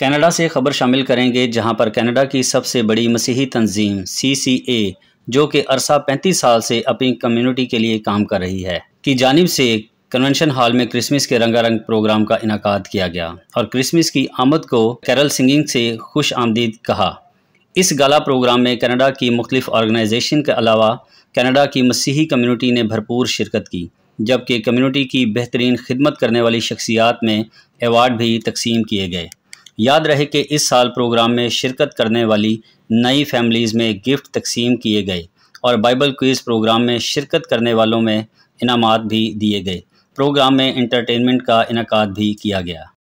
Canada से खबर शामिल करेंगे जहां पर कनाडा की सबसे बड़ी मसीही तंजीम सी सी ए जो कि अरसा 35 साल से अपनी कम्युनिटी के लिए काम कर रही है की जानब से कन्वेंशन हॉल में क्रिसमस के रंगारंग प्रोग्राम का इनका किया गया और क्रिसमस की आमद को कैरल सिंगिंग से खुश आमदीद कहा इस गला प्रोग्राम में कनाडा की मुख्तफ ऑर्गेनाइजेशन के अलावा कनाडा की मसीही कम्युनिटी ने भरपूर शिरकत की जबकि कम्युनिटी की बेहतरीन खिदमत करने वाली शख्सियात में एवार्ड भी तकसीम किए गए याद रहे कि इस साल प्रोग्राम में शिरकत करने वाली नई फैमिलीज़ में गिफ्ट तकसीम किए गए और बाइबल क्विज़ प्रोग्राम में शिरकत करने वालों में इनामात भी दिए गए प्रोग्राम में इंटरटेनमेंट का इनका भी किया गया